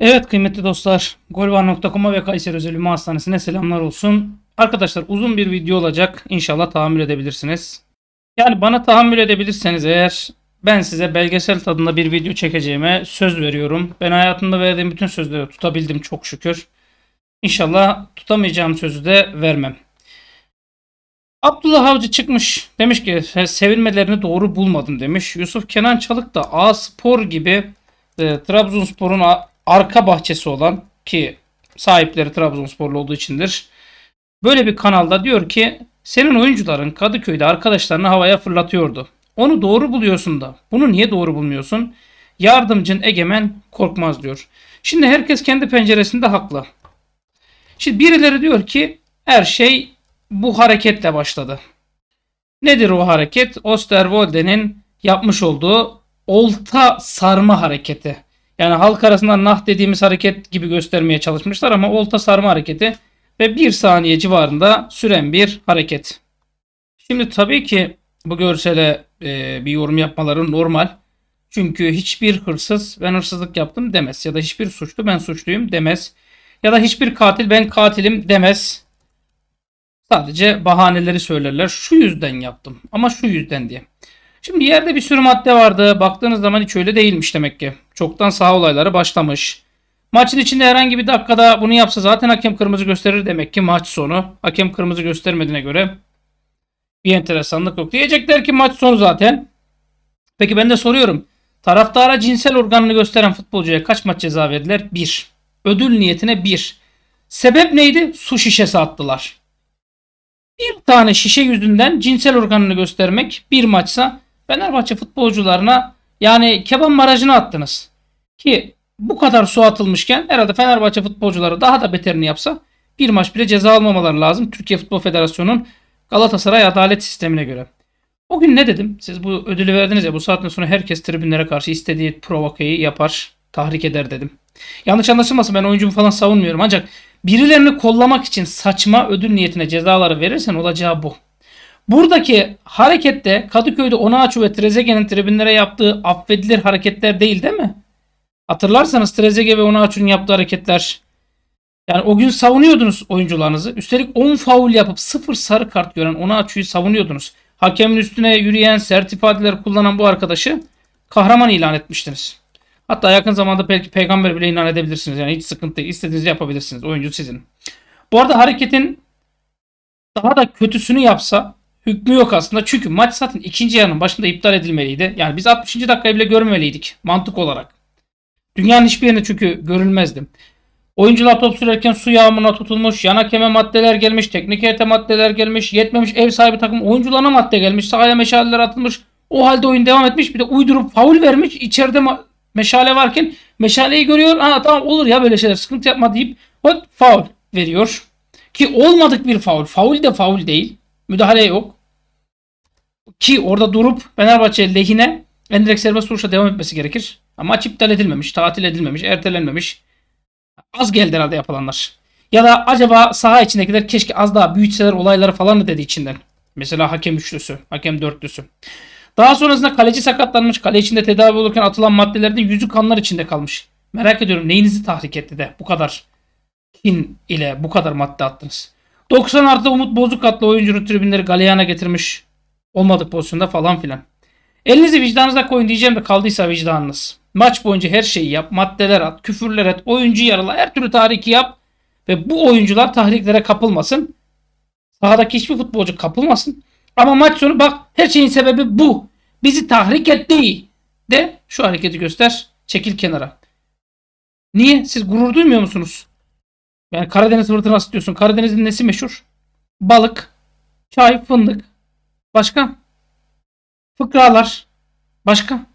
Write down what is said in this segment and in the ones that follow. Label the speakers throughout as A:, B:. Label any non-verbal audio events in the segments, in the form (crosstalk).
A: Evet kıymetli dostlar, golvar.com'a ve Kayseri Özel Ünlü Hastanesi'ne selamlar olsun. Arkadaşlar uzun bir video olacak. İnşallah tahammül edebilirsiniz. Yani bana tahammül edebilirseniz eğer ben size belgesel tadında bir video çekeceğime söz veriyorum. Ben hayatımda verdiğim bütün sözleri tutabildim çok şükür. İnşallah tutamayacağım sözü de vermem. Abdullah Avcı çıkmış demiş ki sevinmelerini doğru bulmadım demiş. Yusuf Kenan Çalık da A Spor gibi e, Trabzonspor'un arka bahçesi olan ki sahipleri Trabzonsporlu olduğu içindir. Böyle bir kanalda diyor ki senin oyuncuların Kadıköy'de arkadaşlarını havaya fırlatıyordu. Onu doğru buluyorsun da bunu niye doğru bulmuyorsun? Yardımcın egemen korkmaz diyor. Şimdi herkes kendi penceresinde haklı. Şimdi birileri diyor ki her şey bu hareketle başladı. Nedir o hareket? Osterwolde'nin yapmış olduğu olta sarma hareketi. Yani halk arasında nah dediğimiz hareket gibi göstermeye çalışmışlar ama olta sarma hareketi ve 1 saniye civarında süren bir hareket. Şimdi tabii ki bu görsele e, bir yorum yapmaları normal. Çünkü hiçbir hırsız ben hırsızlık yaptım demez ya da hiçbir suçlu ben suçluyum demez. Ya da hiçbir katil ben katilim demez. Sadece bahaneleri söylerler. Şu yüzden yaptım ama şu yüzden diye. Şimdi yerde bir sürü madde vardı. Baktığınız zaman hiç öyle değilmiş demek ki. Çoktan saha olayları başlamış. Maçın içinde herhangi bir dakikada bunu yapsa zaten hakem kırmızı gösterir demek ki maç sonu. Hakem kırmızı göstermediğine göre bir enteresanlık yok. Diyecekler ki maç sonu zaten. Peki ben de soruyorum. Taraftara cinsel organını gösteren futbolcuya kaç maç ceza verdiler? Bir. Ödül niyetine bir. Sebep neydi? Su şişesi attılar. Bir tane şişe yüzünden cinsel organını göstermek bir maçsa Fenerbahçe futbolcularına yani kebap marajını attınız. Ki bu kadar su atılmışken herhalde Fenerbahçe futbolcuları daha da beterini yapsa bir maç bile ceza almamaları lazım. Türkiye Futbol Federasyonu'nun Galatasaray adalet sistemine göre. O gün ne dedim? Siz bu ödülü verdiniz ya bu saatten sonra herkes tribünlere karşı istediği provokayı yapar, tahrik eder dedim. Yanlış anlaşılmasın ben oyuncumu falan savunmuyorum ancak birilerini kollamak için saçma ödül niyetine cezaları verirsen olacağı bu. Buradaki harekette Kadıköy'de Onağaçu ve Trezeguet'in tribünlere yaptığı affedilir hareketler değil değil mi? Hatırlarsanız Trezeguet ve Onağaçu'nun yaptığı hareketler. Yani o gün savunuyordunuz oyuncularınızı. Üstelik 10 faul yapıp 0 sarı kart gören Onağaçu'yu savunuyordunuz. Hakemin üstüne yürüyen sertifadiler kullanan bu arkadaşı kahraman ilan etmiştiniz. Hatta yakın zamanda belki peygamber bile ilan edebilirsiniz. Yani hiç sıkıntı değil. İstediğinizi yapabilirsiniz. Oyuncu sizin. Bu arada hareketin daha da kötüsünü yapsa hükmü yok aslında. Çünkü maç zaten ikinci yarının başında iptal edilmeliydi. Yani biz 60. dakikayı bile görmeliydik mantık olarak. Dünyanın hiçbir yerinde çünkü görülmezdi. Oyuncular top sürerken su yağmuruna tutulmuş, yana keme maddeler gelmiş, teknik heyete maddeler gelmiş, yetmemiş ev sahibi takım oyuncularına madde gelmiş, sahaya meşaleler atılmış. O halde oyun devam etmiş bir de uydurup faul vermiş içeride meşale varken meşaleyi görüyor. Ha tamam olur ya böyle şeyler sıkıntı yapma deyip hop faul veriyor. Ki olmadık bir faul. Faul de faul değil. Müdahale yok. Ki orada durup Fenerbahçe lehine endirek serbest vuruşla devam etmesi gerekir. Ama maç iptal edilmemiş, tatil edilmemiş, ertelenmemiş. Az geldi herhalde yapılanlar. Ya da acaba saha içindekiler keşke az daha büyütseler olayları falan mı dedi içinden. Mesela hakem üçlüsü, hakem dörtlüsü. Daha sonrasında kaleci sakatlanmış. Kale içinde tedavi olurken atılan maddelerden yüzü kanlar içinde kalmış. Merak ediyorum neyinizi tahrik etti de bu kadar kin ile bu kadar madde attınız. 90 artı Umut Bozuk adlı oyuncunun tribünleri galeyana getirmiş olmadık pozisyonda falan filan. Elinizi vicdanınıza koyun diyeceğim de kaldıysa vicdanınız. Maç boyunca her şeyi yap, maddeler at, küfürler et, oyuncu yarala, her türlü tahriki yap ve bu oyuncular tahriklere kapılmasın. Sahadaki hiçbir futbolcu kapılmasın. Ama maç sonu bak her şeyin sebebi bu. Bizi tahrik etti de şu hareketi göster, çekil kenara. Niye? Siz gurur duymuyor musunuz? Yani Karadeniz fırtınası diyorsun. Karadeniz'in nesi
B: meşhur? Balık, çay, fındık. Başka? Fıkralar. Başka?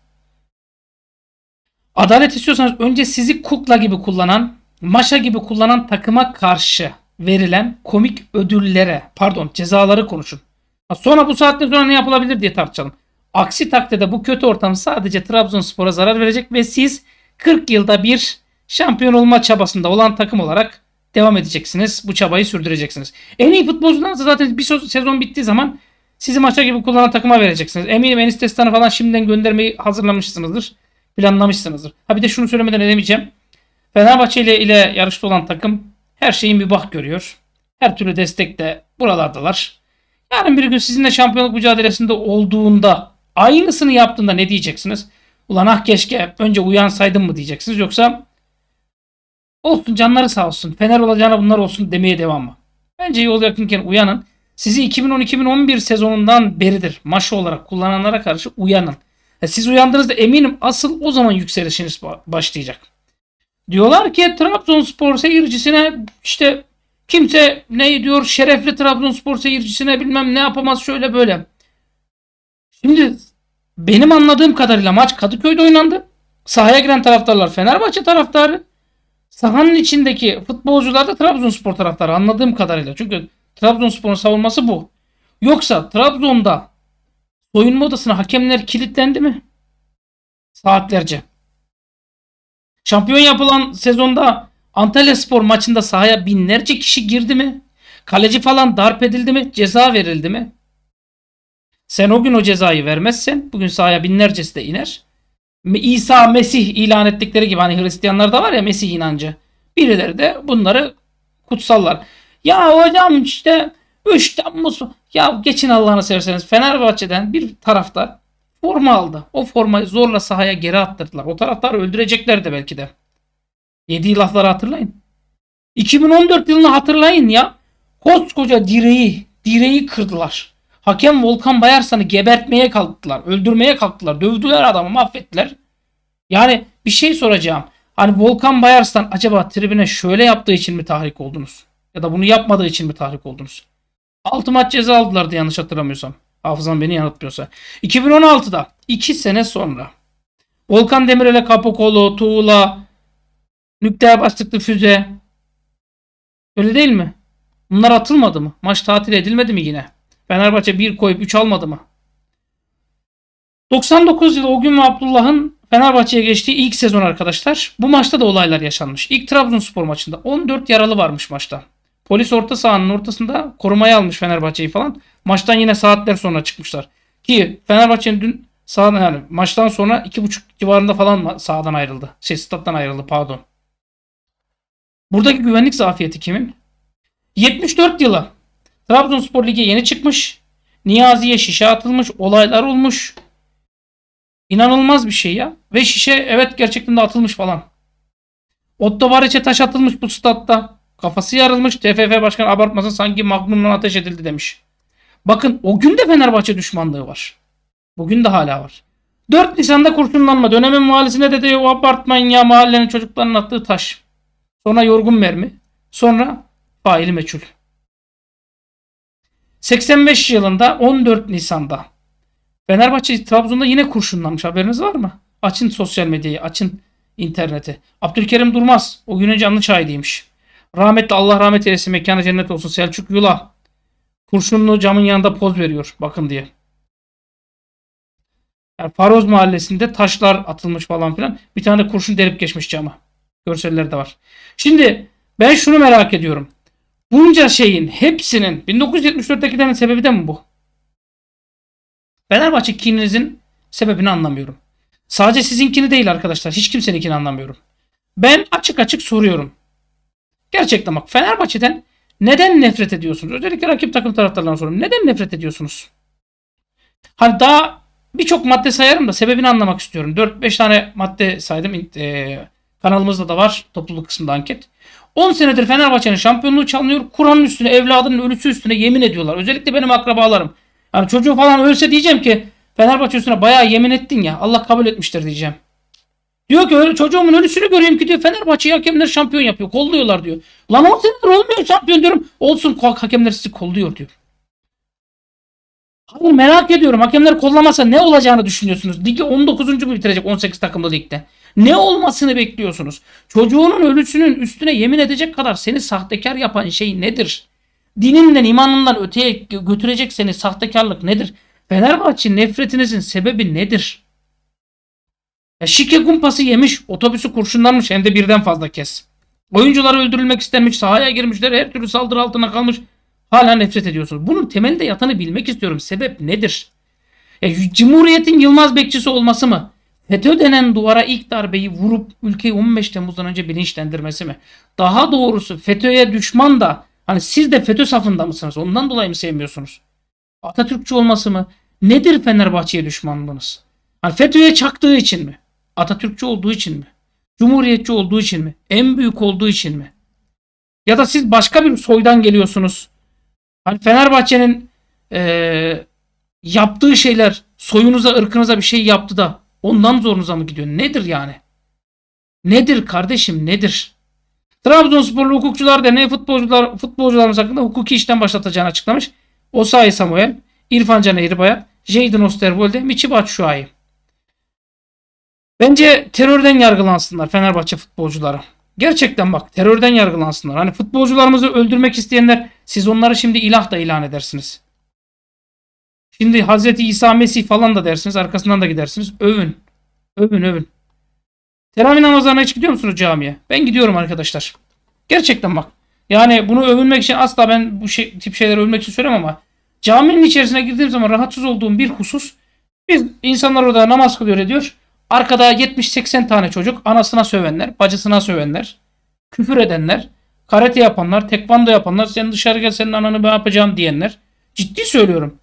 B: Adalet istiyorsanız önce
A: sizi kukla gibi kullanan, maşa gibi kullanan takıma karşı verilen komik ödüllere, pardon cezaları konuşun. Sonra bu saatte sonra ne yapılabilir diye tartışalım. Aksi takdirde bu kötü ortam sadece Trabzonspor'a zarar verecek ve siz 40 yılda bir şampiyon olma çabasında olan takım olarak devam edeceksiniz. Bu çabayı sürdüreceksiniz. En iyi futbolcularınız zaten bir sezon bittiği zaman sizi maça gibi kullanan takıma vereceksiniz. Eminim Enis Destan'ı falan şimdiden göndermeyi hazırlamışsınızdır. Planlamışsınızdır. Ha bir de şunu söylemeden edemeyeceğim. Fenerbahçe ile, ile yarışta olan takım her şeyin bir bak görüyor. Her türlü destek de buralardalar. Yarın bir gün sizinle şampiyonluk mücadelesinde olduğunda aynısını yaptığında ne diyeceksiniz? Ulan ah keşke önce uyansaydım mı diyeceksiniz yoksa olsun canları sağ olsun Fener olacağına bunlar olsun demeye devam mı? Bence yol yakınken uyanın sizi 2010-2011 sezonundan beridir maşı olarak kullananlara karşı uyanın. Ya e, siz uyandığınızda eminim asıl o zaman yükselişiniz başlayacak. Diyorlar ki Trabzonspor seyircisine işte kimse ne diyor şerefli Trabzonspor seyircisine bilmem ne yapamaz şöyle böyle. Şimdi benim anladığım kadarıyla maç Kadıköy'de oynandı. Sahaya giren taraftarlar Fenerbahçe taraftarı. Sahanın içindeki futbolcular da Trabzonspor taraftarı anladığım kadarıyla. Çünkü Trabzonspor'un savunması bu. Yoksa Trabzon'da soyunma odasına hakemler kilitlendi mi? Saatlerce. Şampiyon yapılan sezonda Antalya Spor maçında sahaya binlerce kişi girdi mi? Kaleci falan darp edildi mi? Ceza verildi mi? Sen o gün o cezayı vermezsen bugün sahaya binlercesi de iner. İsa Mesih ilan ettikleri gibi hani Hristiyanlar da var ya Mesih inancı. Birileri de bunları kutsallar. Ya hocam işte 3 Temmuz ya geçin Allah'ını severseniz Fenerbahçe'den bir taraftar forma aldı. O formayı zorla sahaya geri attırdılar. O taraftarı öldürecekler de belki de. Yediği lafları hatırlayın. 2014 yılını hatırlayın ya. Koskoca direği, direği kırdılar. Hakem Volkan Bayarsan'ı gebertmeye kalktılar. Öldürmeye kalktılar. Dövdüler adamı mahvettiler. Yani bir şey soracağım. Hani Volkan Bayarsan acaba tribüne şöyle yaptığı için mi tahrik oldunuz? Ya da bunu yapmadığı için mi tahrik oldunuz? 6 maç ceza aldılardı yanlış hatırlamıyorsam. Hafızam beni yanıltmıyorsa. 2016'da 2 sene sonra Volkan Demirel'e Kapokolo, Tuğla, nükleer başlıklı füze öyle değil mi? Bunlar atılmadı mı? Maç tatil edilmedi mi yine? Fenerbahçe 1 koyup 3 almadı mı? 99 yılı o gün ve Abdullah'ın Fenerbahçe'ye geçtiği ilk sezon arkadaşlar. Bu maçta da olaylar yaşanmış. İlk Trabzonspor maçında 14 yaralı varmış maçta. Polis orta sahanın ortasında korumaya almış Fenerbahçe'yi falan. Maçtan yine saatler sonra çıkmışlar. Ki Fenerbahçe'nin dün sahadan yani maçtan sonra 2.5 civarında falan sahadan ayrıldı. Şey stat'tan ayrıldı pardon. Buradaki güvenlik zafiyeti kimin? 74 yıla Trabzonspor Ligi yeni çıkmış. Niyazi'ye şişe atılmış. Olaylar olmuş. İnanılmaz bir şey ya. Ve şişe evet gerçekten de atılmış falan. Otto Baric'e taş atılmış bu statta. Kafası yarılmış. TFF Başkanı abartmasın sanki Magnum'dan ateş edildi demiş. Bakın o gün de Fenerbahçe düşmanlığı var. Bugün de hala var. 4 Nisan'da kurşunlanma. Dönemin valisine dedi o abartmayın ya mahallenin çocuklarının attığı taş. Sonra yorgun mermi. Sonra faili meçhul. 85 yılında 14 Nisan'da Fenerbahçe Trabzon'da yine kurşunlanmış. Haberiniz var mı? Açın sosyal medyayı, açın interneti. Abdülkerim Durmaz o gün canlı anlı şahidiymiş. Rahmetli Allah rahmet eylesin mekanı cennet olsun Selçuk Yula. Kurşunlu camın yanında poz veriyor bakın diye. Yani Faroz mahallesinde taşlar atılmış falan filan. Bir tane kurşun delip geçmiş cama. Görselleri de var. Şimdi ben şunu merak ediyorum. Bunca şeyin hepsinin 1974'tekilerin sebebi de mi bu? Fenerbahçe kininizin sebebini anlamıyorum. Sadece sizinkini değil arkadaşlar. Hiç kimsenin kimseninkini anlamıyorum. Ben açık açık soruyorum. Gerçekten bak Fenerbahçe'den neden nefret ediyorsunuz? Özellikle rakip takım taraftarlarına soruyorum. Neden nefret ediyorsunuz? Hani daha birçok madde sayarım da sebebini anlamak istiyorum. 4-5 tane madde saydım. E, kanalımızda da var topluluk kısmında anket. 10 senedir Fenerbahçe'nin şampiyonluğu çalınıyor. Kur'an'ın üstüne, evladının ölüsü üstüne yemin ediyorlar. Özellikle benim akrabalarım. Yani çocuğu falan ölse diyeceğim ki Fenerbahçe üstüne bayağı yemin ettin ya. Allah kabul etmiştir diyeceğim. Diyor ki öyle çocuğumun ölüsünü göreyim ki diyor Fenerbahçe hakemler şampiyon yapıyor. Kolluyorlar diyor. Lan 10 senedir olmuyor şampiyon diyorum. Olsun hakemler sizi kolluyor diyor. Hayır merak ediyorum. Hakemler kollamasa ne olacağını düşünüyorsunuz? Ligi 19. mu bitirecek 18 takımlı ligde? Ne olmasını bekliyorsunuz? Çocuğunun ölüsünün üstüne yemin edecek kadar seni sahtekar yapan şey nedir? Dininden, imanından öteye götürecek seni sahtekarlık nedir? Fenerbahçe nefretinizin sebebi nedir? Ya şike kumpası yemiş, otobüsü kurşunlanmış hem de birden fazla kez. Oyuncular öldürülmek istenmiş, sahaya girmişler, her türlü saldırı altına kalmış. Hala nefret ediyorsunuz. Bunun temelde yatanı bilmek istiyorum. Sebep nedir? E, Cumhuriyet'in Yılmaz Bekçisi olması mı? FETÖ denen duvara ilk darbeyi vurup ülkeyi 15 Temmuz'dan önce bilinçlendirmesi mi? Daha doğrusu FETÖ'ye düşman da hani siz de FETÖ safında mısınız? Ondan dolayı mı sevmiyorsunuz? Atatürkçü olması mı? Nedir Fenerbahçe'ye düşmanlığınız? Hani FETÖ'ye çaktığı için mi? Atatürkçü olduğu için mi? Cumhuriyetçi olduğu için mi? En büyük olduğu için mi? Ya da siz başka bir soydan geliyorsunuz. Hani Fenerbahçe'nin e, yaptığı şeyler soyunuza, ırkınıza bir şey yaptı da ondan zorunuza mı gidiyor? Nedir yani? Nedir kardeşim nedir? Trabzonsporlu hukukçular da ne futbolcular futbolcularımız hakkında hukuki işten başlatacağını açıklamış. Osayi Samuel, İrfan Can Eğribayat, Jadon Osterwolde, Michi Batshuayi. Bence terörden yargılansınlar Fenerbahçe futbolcuları. Gerçekten bak terörden yargılansınlar. Hani futbolcularımızı öldürmek isteyenler siz onları şimdi ilah da ilan edersiniz. Şimdi Hazreti İsa Mesih falan da dersiniz. Arkasından da gidersiniz. Övün. Övün övün. Teravih namazlarına hiç gidiyor musunuz camiye? Ben gidiyorum arkadaşlar. Gerçekten bak. Yani bunu övünmek için asla ben bu şey, tip şeyleri övünmek için söylemem ama caminin içerisine girdiğim zaman rahatsız olduğum bir husus biz insanlar orada namaz kılıyor ediyor. Arkada 70-80 tane çocuk anasına sövenler, bacısına sövenler, küfür edenler, karate yapanlar, tekvando yapanlar, sen dışarı gel senin ananı ben yapacağım diyenler. Ciddi söylüyorum.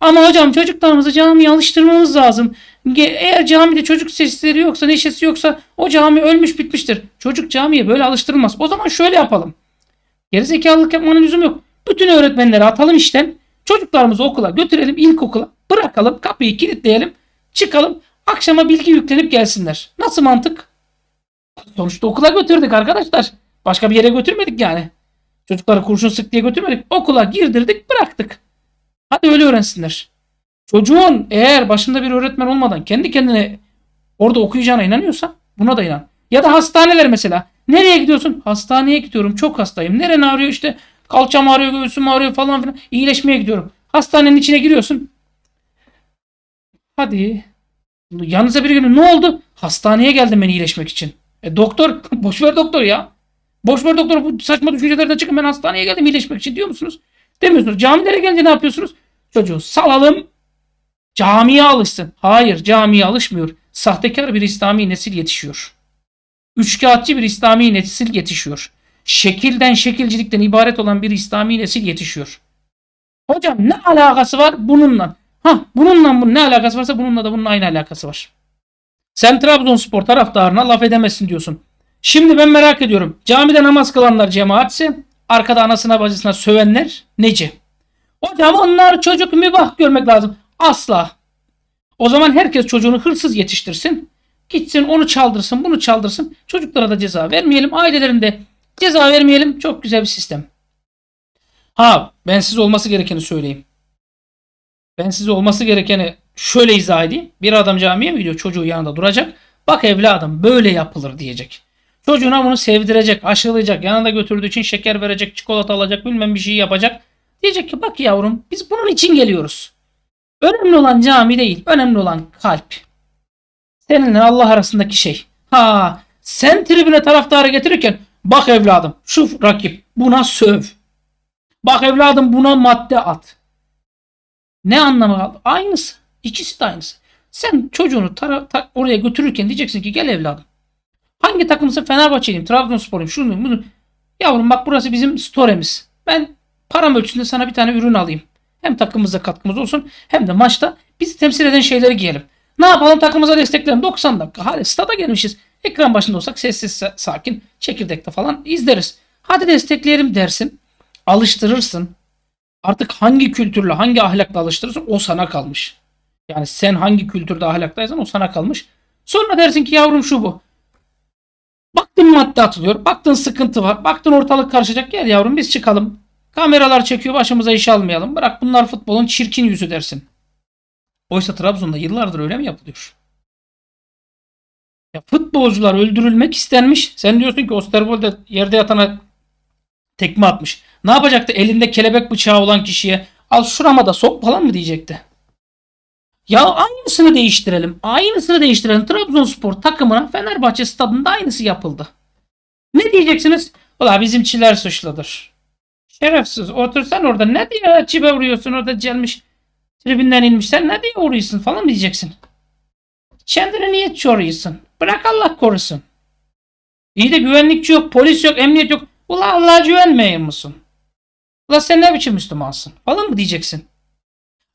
A: Ama hocam çocuklarımızı camiye alıştırmamız lazım. Eğer camide çocuk sesleri yoksa, neşesi yoksa o cami ölmüş bitmiştir. Çocuk camiye böyle alıştırılmaz. O zaman şöyle yapalım. Gerizekalılık yapmanın lüzum yok. Bütün öğretmenleri atalım işten. Çocuklarımızı okula götürelim, ilkokula bırakalım, kapıyı kilitleyelim, çıkalım. Akşama bilgi yüklenip gelsinler. Nasıl mantık? Sonuçta okula götürdük arkadaşlar. Başka bir yere götürmedik yani. Çocukları kurşun sık diye götürmedik. Okula girdirdik bıraktık. Hadi öyle öğrensinler. Çocuğun eğer başında bir öğretmen olmadan kendi kendine orada okuyacağına inanıyorsa buna da inan. Ya da hastaneler mesela. Nereye gidiyorsun? Hastaneye gidiyorum. Çok hastayım. Neren ağrıyor işte? Kalçam ağrıyor, göğsüm ağrıyor falan filan. İyileşmeye gidiyorum. Hastanenin içine giriyorsun. Hadi Yanınıza bir gün ne oldu? Hastaneye geldim ben iyileşmek için. E doktor, (laughs) boşver doktor ya. Boşver doktor bu saçma düşüncelerden çıkın ben hastaneye geldim iyileşmek için diyor musunuz? Demiyorsunuz. Camilere gelince ne yapıyorsunuz? Çocuğu salalım camiye alışsın. Hayır camiye alışmıyor. Sahtekar bir İslami nesil yetişiyor. Üçkağıtçı bir İslami nesil yetişiyor. Şekilden şekilcilikten ibaret olan bir İslami nesil yetişiyor. Hocam ne alakası var bununla? Ha bununla bunun ne alakası varsa bununla da bunun aynı alakası var. Sen Trabzonspor taraftarına laf edemezsin diyorsun. Şimdi ben merak ediyorum. Camide namaz kılanlar cemaatse arkada anasına bacısına sövenler neci? Hocam onlar çocuk mübah görmek lazım. Asla. O zaman herkes çocuğunu hırsız yetiştirsin. Gitsin onu çaldırsın bunu çaldırsın. Çocuklara da ceza vermeyelim. Ailelerinde ceza vermeyelim. Çok güzel bir sistem. Ha bensiz olması gerekeni söyleyeyim. Ben size olması gerekeni şöyle izah edeyim. Bir adam camiye mi gidiyor? Çocuğu yanında duracak. Bak evladım böyle yapılır diyecek. Çocuğuna bunu sevdirecek, aşılayacak. Yanında götürdüğü için şeker verecek, çikolata alacak, bilmem bir şey yapacak. Diyecek ki bak yavrum biz bunun için geliyoruz. Önemli olan cami değil. Önemli olan kalp. Seninle Allah arasındaki şey. Ha sen tribüne taraftarı getirirken bak evladım şu rakip buna söv. Bak evladım buna madde at. Ne anlamı kaldı? Aynısı. İkisi de aynısı. Sen çocuğunu tara, ta, oraya götürürken diyeceksin ki gel evladım. Hangi takımsın? Fenerbahçeliyim, Trabzonspor'um, şunu bunu. Yavrum bak burası bizim storemiz. Ben param ölçüsünde sana bir tane ürün alayım. Hem takımımıza katkımız olsun hem de maçta bizi temsil eden şeyleri giyelim. Ne yapalım takımımıza destekleyelim. 90 dakika. Hadi stada gelmişiz. Ekran başında olsak sessiz sakin çekirdekte falan izleriz. Hadi destekleyelim dersin. Alıştırırsın. Artık hangi kültürle, hangi ahlakla alıştırırsan o sana kalmış. Yani sen hangi kültürde ahlaktaysan o sana kalmış. Sonra dersin ki yavrum şu bu. Baktın madde atılıyor, baktın sıkıntı var, baktın ortalık karışacak. Gel yavrum biz çıkalım. Kameralar çekiyor başımıza iş almayalım. Bırak bunlar futbolun çirkin yüzü dersin. Oysa Trabzon'da yıllardır öyle mi yapılıyor? Ya futbolcular öldürülmek istenmiş. Sen diyorsun ki Osterwold'e yerde yatana tekme atmış. Ne yapacaktı? Elinde kelebek bıçağı olan kişiye al şurama da sok falan mı diyecekti? Ya aynısını değiştirelim. Aynısını değiştirelim. Trabzonspor takımına Fenerbahçe stadında aynısı yapıldı. Ne diyeceksiniz? Valla bizimçiler suçludur. Şerefsiz otursan orada ne diye çibe vuruyorsun orada gelmiş tribünden inmiş ne diye vuruyorsun falan diyeceksin. Kendini niye çoruyorsun? Bırak Allah korusun. İyi de güvenlikçi yok, polis yok, emniyet yok. Ula Allah'a güvenmeyin misin? La sen ne biçim Müslümansın falan mı diyeceksin?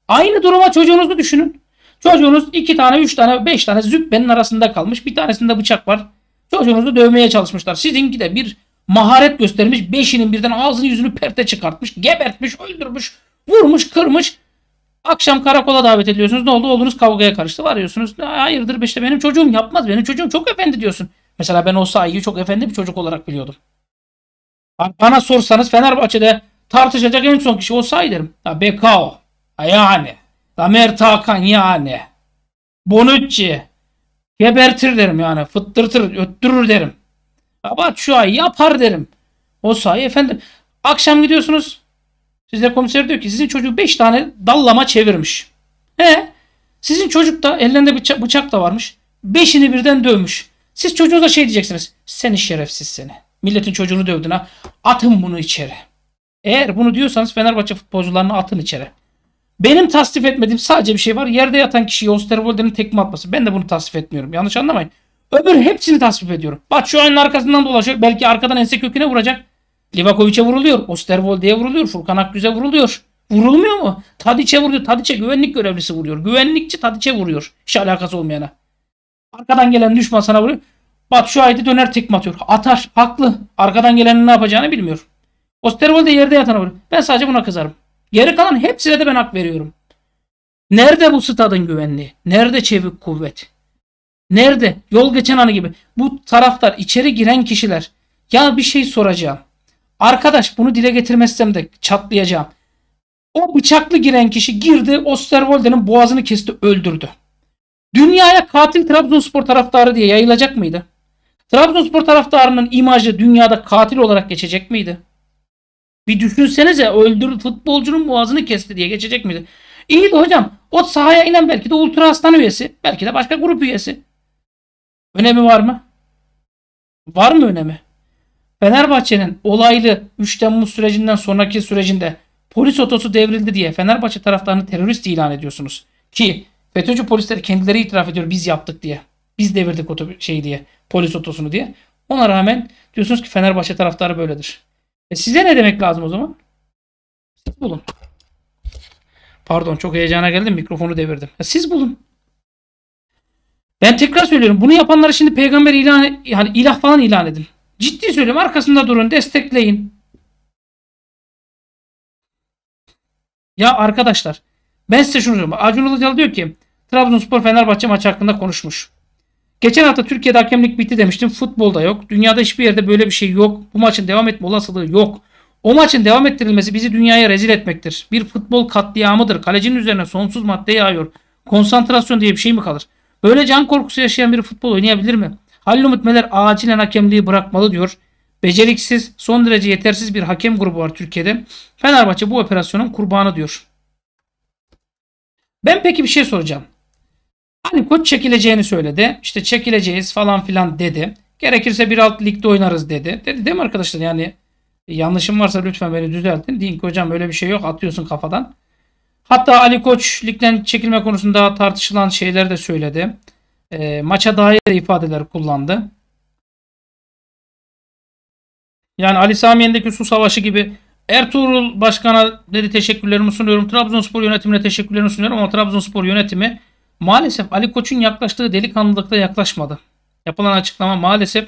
A: Aynı duruma çocuğunuzu düşünün. Çocuğunuz iki tane, üç tane, beş tane züppenin arasında kalmış. Bir tanesinde bıçak var. Çocuğunuzu dövmeye çalışmışlar. Sizinki de bir maharet göstermiş. Beşinin birden ağzını yüzünü perte çıkartmış. Gebertmiş, öldürmüş, vurmuş, kırmış. Akşam karakola davet ediliyorsunuz. Ne oldu? Oğlunuz kavgaya karıştı. Varıyorsunuz. Hayırdır işte benim çocuğum yapmaz. Benim çocuğum çok efendi diyorsun. Mesela ben o sahiyi çok efendi bir çocuk olarak biliyordum. Bana sorsanız Fenerbahçe'de tartışacak en son kişi olsaydım. Ya Bekao. Yani. Damer Takan yani. Bonucci. Gebertir derim yani. Fıttırtır, öttürür derim. Ama şu ay yapar derim. O sayı efendim. Akşam gidiyorsunuz. Size komiser diyor ki sizin çocuğu 5 tane dallama çevirmiş. He? Sizin çocuk da ellerinde bıçak, bıçak da varmış. Beşini birden dövmüş. Siz çocuğunuza şey diyeceksiniz. Seni şerefsiz seni. Milletin çocuğunu dövdün ha. Atın bunu içeri. Eğer bunu diyorsanız Fenerbahçe futbolcularını atın içeri. Benim tasdif etmediğim sadece bir şey var. Yerde yatan kişi Osterwolde'nin tekme atması. Ben de bunu tasdif etmiyorum. Yanlış anlamayın. Öbür hepsini tasvip ediyorum. Bak şu ayın arkasından dolaşıyor. Belki arkadan ense köküne vuracak. Livakovic'e vuruluyor. Osterwolde'ye vuruluyor. Furkan Akgüz'e vuruluyor. Vurulmuyor mu? Tadiç'e vuruyor. Tadiç'e güvenlik görevlisi vuruyor. Güvenlikçi Tadiç'e vuruyor. Hiç alakası olmayana. Arkadan gelen düşman sana vuruyor. şu Şahit'e döner tekme atıyor. Atar. Haklı. Arkadan gelenin ne yapacağını bilmiyor. Osterwold de yerde yatana vurur. Ben sadece buna kızarım. Geri kalan hepsine de ben hak veriyorum. Nerede bu stadın güvenliği? Nerede çevik kuvvet? Nerede? Yol geçen anı gibi. Bu taraftar, içeri giren kişiler. Ya bir şey soracağım. Arkadaş bunu dile getirmezsem de çatlayacağım. O bıçaklı giren kişi girdi Osterwolde'nin boğazını kesti öldürdü. Dünyaya katil Trabzonspor taraftarı diye yayılacak mıydı? Trabzonspor taraftarının imajı dünyada katil olarak geçecek miydi? Bir düşünsenize öldür futbolcunun boğazını kesti diye geçecek miydi? İyi de hocam o sahaya inen belki de ultra aslan üyesi. Belki de başka grup üyesi. Önemi var mı? Var mı önemi? Fenerbahçe'nin olaylı 3 Temmuz sürecinden sonraki sürecinde polis otosu devrildi diye Fenerbahçe taraftarını terörist ilan ediyorsunuz. Ki FETÖ'cü polisler kendileri itiraf ediyor biz yaptık diye. Biz devirdik oto şey diye polis otosunu diye. Ona rağmen diyorsunuz ki Fenerbahçe taraftarı böyledir. E size ne demek lazım o zaman? Siz bulun. Pardon çok heyecana geldim mikrofonu devirdim. E siz bulun.
B: Ben tekrar söylüyorum bunu yapanlara şimdi peygamber ilan yani ilah falan ilan edin. Ciddi söylüyorum arkasında durun destekleyin.
A: Ya arkadaşlar ben size şunu söylüyorum. Acun Ilıcalı diyor ki Trabzonspor Fenerbahçe maçı hakkında konuşmuş. Geçen hafta Türkiye'de hakemlik bitti demiştim. Futbolda yok. Dünyada hiçbir yerde böyle bir şey yok. Bu maçın devam etme olasılığı yok. O maçın devam ettirilmesi bizi dünyaya rezil etmektir. Bir futbol katliamıdır. Kalecinin üzerine sonsuz madde yağıyor. Konsantrasyon diye bir şey mi kalır? Böyle can korkusu yaşayan bir futbol oynayabilir mi? Halil Umut Meler acilen hakemliği bırakmalı diyor. Beceriksiz, son derece yetersiz bir hakem grubu var Türkiye'de. Fenerbahçe bu operasyonun kurbanı diyor. Ben peki bir şey soracağım. Hani Koç çekileceğini söyledi. İşte çekileceğiz falan filan dedi. Gerekirse bir alt ligde oynarız dedi. Dedi değil mi arkadaşlar yani e, yanlışım varsa lütfen beni düzeltin. Deyin ki hocam öyle bir şey yok atıyorsun kafadan. Hatta Ali Koç ligden çekilme konusunda tartışılan şeyler de söyledi. E, maça dair ifadeler kullandı. Yani Ali Samiyen'deki su savaşı gibi Ertuğrul Başkan'a dedi teşekkürlerimi sunuyorum. Trabzonspor yönetimine teşekkürlerimi sunuyorum ama Trabzonspor yönetimi Maalesef Ali Koç'un yaklaştığı delikanlılıkla yaklaşmadı. Yapılan açıklama maalesef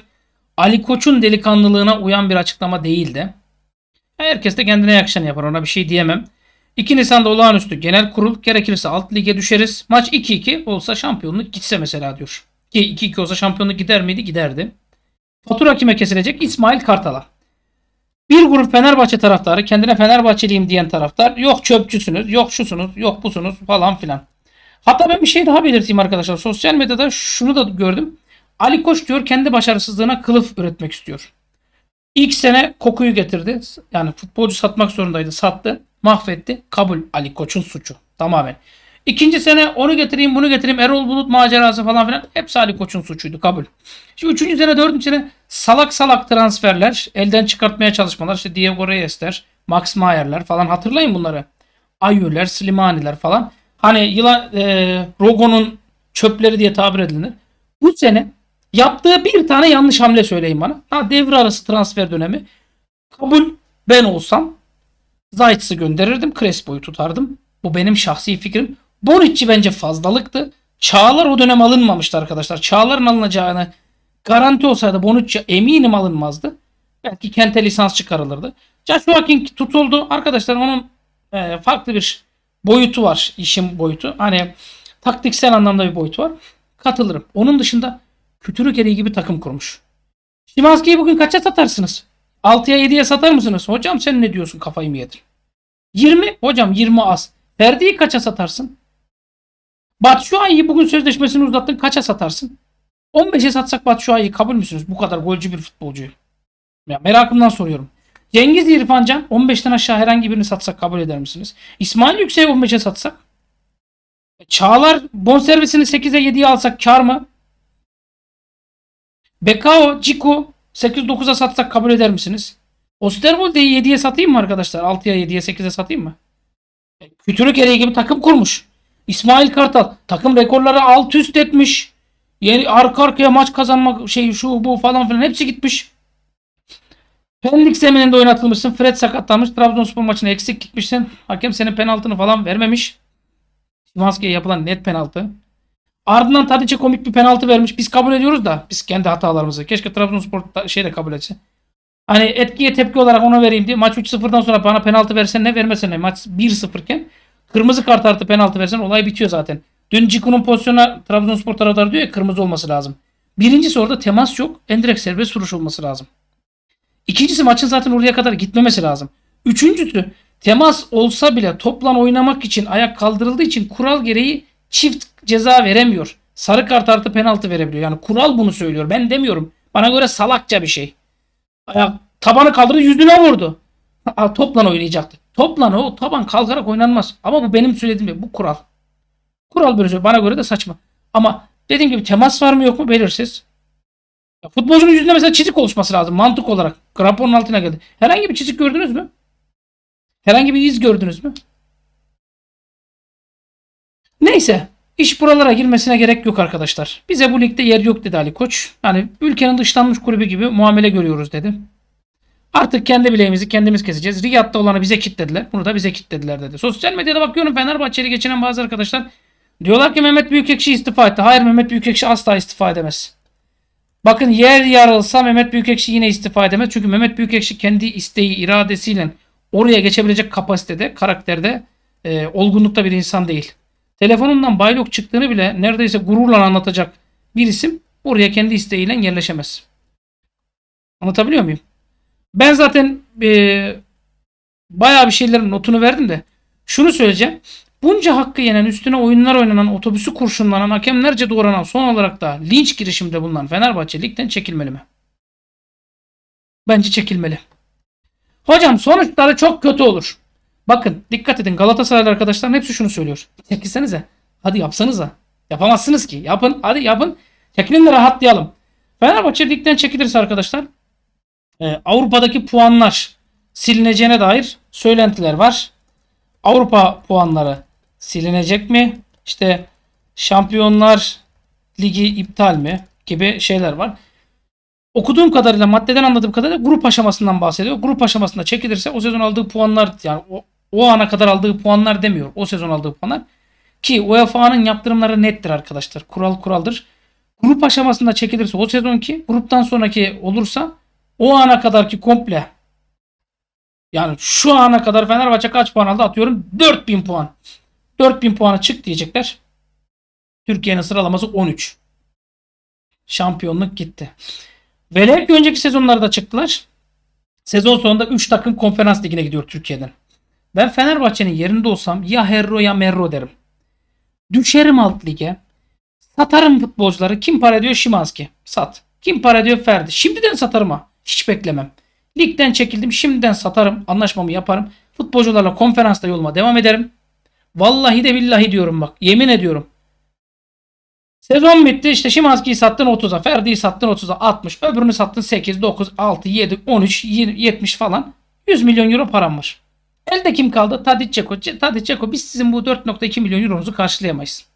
A: Ali Koç'un delikanlılığına uyan bir açıklama değildi. Herkes de kendine yakışan yapar ona bir şey diyemem. 2 Nisan'da olağanüstü genel kurul gerekirse alt lige düşeriz. Maç 2-2 olsa şampiyonluk gitse mesela diyor. Ki 2-2 olsa şampiyonluk gider miydi? Giderdi. Fatura kime kesilecek? İsmail Kartal'a. Bir grup Fenerbahçe taraftarı kendine Fenerbahçeliyim diyen taraftar yok çöpçüsünüz, yok şusunuz, yok busunuz falan filan. Hatta ben bir şey daha belirteyim arkadaşlar. Sosyal medyada şunu da gördüm. Ali Koç diyor kendi başarısızlığına kılıf üretmek istiyor. İlk sene kokuyu getirdi. Yani futbolcu satmak zorundaydı. Sattı. Mahvetti. Kabul. Ali Koç'un suçu. Tamamen. İkinci sene onu getireyim bunu getireyim. Erol Bulut macerası falan filan. Hepsi Ali Koç'un suçuydu. Kabul. Şimdi üçüncü sene dördüncü sene salak salak transferler. Elden çıkartmaya çalışmalar. İşte Diego Reyes'ler. Max Mayer'ler falan. Hatırlayın bunları. Ayüler, Slimani'ler falan. Hani yılan e, Rogo'nun çöpleri diye tabir edilir. Bu sene yaptığı bir tane yanlış hamle söyleyin bana. Ha devre arası transfer dönemi. Kabul ben olsam Zayt'sı gönderirdim. Crespo'yu tutardım. Bu benim şahsi fikrim. Bonucci bence fazlalıktı. Çağlar o dönem alınmamıştı arkadaşlar. Çağlar'ın alınacağını garanti olsaydı Bonucci eminim alınmazdı. Belki Kent'e lisans çıkarılırdı. Joshua King tutuldu. Arkadaşlar onun e, farklı bir boyutu var işin boyutu. Hani taktiksel anlamda bir boyut var. Katılırım. Onun dışında kütürü gereği gibi takım kurmuş. Şimanski'yi bugün kaça satarsınız? 6'ya 7'ye satar mısınız? Hocam sen ne diyorsun kafayı mı yedin? 20? Hocam 20 az. Ferdi'yi kaça satarsın? Batu bugün sözleşmesini uzattın kaça satarsın? 15'e satsak Batu kabul müsünüz? Bu kadar golcü bir futbolcuyu. Ya merakımdan soruyorum. Cengiz İrfan Can 15'ten aşağı herhangi birini satsak kabul eder misiniz? İsmail yüksek 15'e satsak? Çağlar bonservisini 8'e 7'ye alsak kar mı? Bekao, Ciko 8-9'a satsak kabul eder misiniz? Osterwolde'yi 7'ye satayım mı arkadaşlar? 6'ya 7'ye 8'e satayım mı? Kütürük ereği gibi takım kurmuş. İsmail Kartal takım rekorları alt üst etmiş. Yeni arka arkaya maç kazanmak şey şu bu falan filan hepsi gitmiş. Pendik zemininde oynatılmışsın. Fred sakatlanmış. Trabzonspor maçına eksik gitmişsin. Hakem senin penaltını falan vermemiş. Şimanski'ye yapılan net penaltı. Ardından tadiçe komik bir penaltı vermiş. Biz kabul ediyoruz da biz kendi hatalarımızı. Keşke Trabzonspor şey de kabul etse. Hani etkiye tepki olarak ona vereyim diye. Maç 3-0'dan sonra bana penaltı versen ne vermesen ne. Maç 1-0 iken kırmızı kart artı penaltı versen olay bitiyor zaten. Dün Ciku'nun pozisyonuna Trabzonspor taraftarı diyor ya kırmızı olması lazım. Birinci soruda temas yok. Endirek serbest vuruş olması lazım. İkincisi maçın zaten oraya kadar gitmemesi lazım. Üçüncüsü temas olsa bile toplan oynamak için ayak kaldırıldığı için kural gereği çift ceza veremiyor. Sarı kart artı penaltı verebiliyor. Yani kural bunu söylüyor. Ben demiyorum. Bana göre salakça bir şey. Ayak tabanı kaldırdı yüzüne vurdu. toplan oynayacaktı. Toplan o taban kalkarak oynanmaz. Ama bu benim söylediğim bu kural. Kural böyle söylüyor. Bana göre de saçma. Ama dediğim gibi temas var mı yok mu belirsiz. Ya futbolcunun yüzünde mesela çizik oluşması lazım
B: mantık olarak. Kramponun altına geldi. Herhangi bir çizik gördünüz mü? Herhangi bir iz gördünüz mü? Neyse. İş buralara girmesine
A: gerek yok arkadaşlar. Bize bu ligde yer yok dedi Ali Koç. Yani ülkenin dışlanmış kulübü gibi muamele görüyoruz dedi. Artık kendi bileğimizi kendimiz keseceğiz. Riyad'da olanı bize kitlediler. Bunu da bize kitlediler dedi. Sosyal medyada bakıyorum Fenerbahçeli geçinen bazı arkadaşlar diyorlar ki Mehmet Büyükekşi istifa etti. Hayır Mehmet Büyükekşi asla istifa edemez. Bakın yer yarılsa Mehmet Büyükekşi yine istifa edemez. Çünkü Mehmet Büyükekşi kendi isteği, iradesiyle oraya geçebilecek kapasitede, karakterde, e, olgunlukta bir insan değil. Telefonundan baylok çıktığını bile neredeyse gururla anlatacak bir isim oraya kendi isteğiyle yerleşemez. Anlatabiliyor muyum? Ben zaten e, bayağı bir şeylerin notunu verdim de şunu söyleyeceğim. Bunca hakkı yenen üstüne oyunlar oynanan otobüsü kurşunlanan hakemlerce doğranan son olarak da linç girişimde bulunan Fenerbahçe ligden çekilmeli mi? Bence çekilmeli. Hocam sonuçları çok kötü olur. Bakın dikkat edin Galatasaraylı arkadaşlar, hepsi şunu söylüyor. Çekilsenize. Hadi yapsanıza. Yapamazsınız ki. Yapın hadi yapın. Çekilin de rahatlayalım. Fenerbahçe ligden çekilirse arkadaşlar e, Avrupa'daki puanlar silineceğine dair söylentiler var. Avrupa puanları silinecek mi? İşte Şampiyonlar Ligi iptal mi? Gibi şeyler var. Okuduğum kadarıyla maddeden anladığım kadarıyla grup aşamasından bahsediyor. Grup aşamasında çekilirse o sezon aldığı puanlar yani o, o ana kadar aldığı puanlar demiyor. O sezon aldığı puanlar. Ki UEFA'nın yaptırımları nettir arkadaşlar. Kural kuraldır. Grup aşamasında çekilirse o sezon ki, gruptan sonraki olursa o ana kadarki komple yani şu ana kadar Fenerbahçe kaç puan aldı atıyorum 4000 puan. 4000 puana çık diyecekler. Türkiye'nin sıralaması 13. Şampiyonluk gitti. Velev ki önceki sezonlarda çıktılar. Sezon sonunda 3 takım konferans ligine gidiyor Türkiye'den. Ben Fenerbahçe'nin yerinde olsam ya Herro ya Merro derim. Düşerim alt lige. Satarım futbolcuları. Kim para diyor Şimanski. Sat. Kim para diyor Ferdi. Şimdiden satarım ha. Hiç beklemem. Ligden çekildim. Şimdiden satarım. Anlaşmamı yaparım. Futbolcularla konferansta yoluma devam ederim. Vallahi de billahi diyorum bak. Yemin ediyorum. Sezon bitti. İşte Şimanski'yi sattın 30'a. Ferdi'yi sattın 30'a. 60. Öbürünü sattın 8, 9, 6, 7, 13, 20, 70 falan. 100 milyon euro param var. Elde kim kaldı? Tadic Ceko. Tadic Ceko biz sizin bu 4.2 milyon euronuzu karşılayamayız.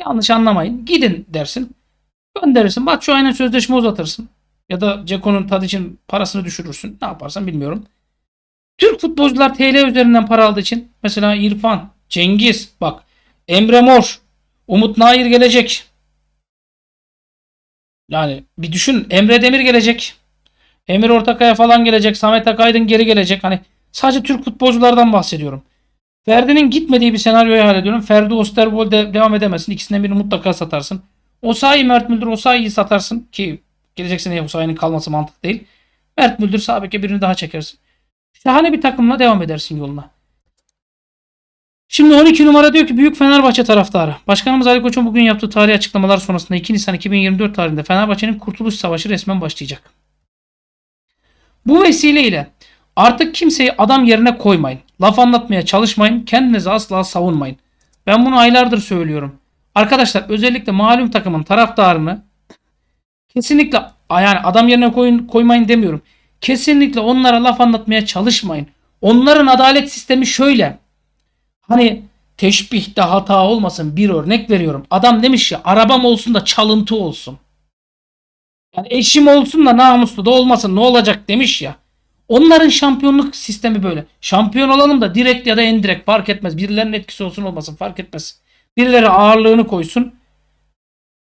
A: Yanlış anlamayın. Gidin dersin. Gönderirsin. bak şu Batshuayi'nin sözleşme uzatırsın. Ya da Ceko'nun Tadic'in parasını düşürürsün. Ne yaparsan bilmiyorum. Türk futbolcular TL üzerinden para aldığı için mesela İrfan, Cengiz bak Emre Mor, Umut Nair gelecek. Yani bir düşün Emre Demir gelecek. Emir Ortakaya falan gelecek. Samet Akaydın geri gelecek. Hani sadece Türk futbolculardan bahsediyorum. Ferdi'nin gitmediği bir senaryoyu hayal ediyorum. Ferdi Osterwold de devam edemezsin. İkisinden birini mutlaka satarsın. Osayi Mert Müldür Osayi'yi satarsın ki gelecek seneye Osayi'nin kalması mantık değil. Mert Müldür Sabek'e birini daha çekersin. Şahane bir takımla devam edersin yoluna. Şimdi 12 numara diyor ki Büyük Fenerbahçe taraftarı. Başkanımız Ali Koç'un bugün yaptığı tarih açıklamalar sonrasında 2 Nisan 2024 tarihinde Fenerbahçe'nin kurtuluş savaşı resmen başlayacak. Bu vesileyle artık kimseyi adam yerine koymayın. Laf anlatmaya çalışmayın. Kendinizi asla savunmayın. Ben bunu aylardır söylüyorum. Arkadaşlar özellikle malum takımın taraftarını kesinlikle yani adam yerine koyun, koymayın demiyorum. Kesinlikle onlara laf anlatmaya çalışmayın. Onların adalet sistemi şöyle. Hani teşbihte hata olmasın bir örnek veriyorum. Adam demiş ya arabam olsun da çalıntı olsun. Yani eşim olsun da namuslu da olmasın ne olacak demiş ya. Onların şampiyonluk sistemi böyle. Şampiyon olalım da direkt ya da indirekt fark etmez. Birilerinin etkisi olsun olmasın fark etmez. Birileri ağırlığını koysun.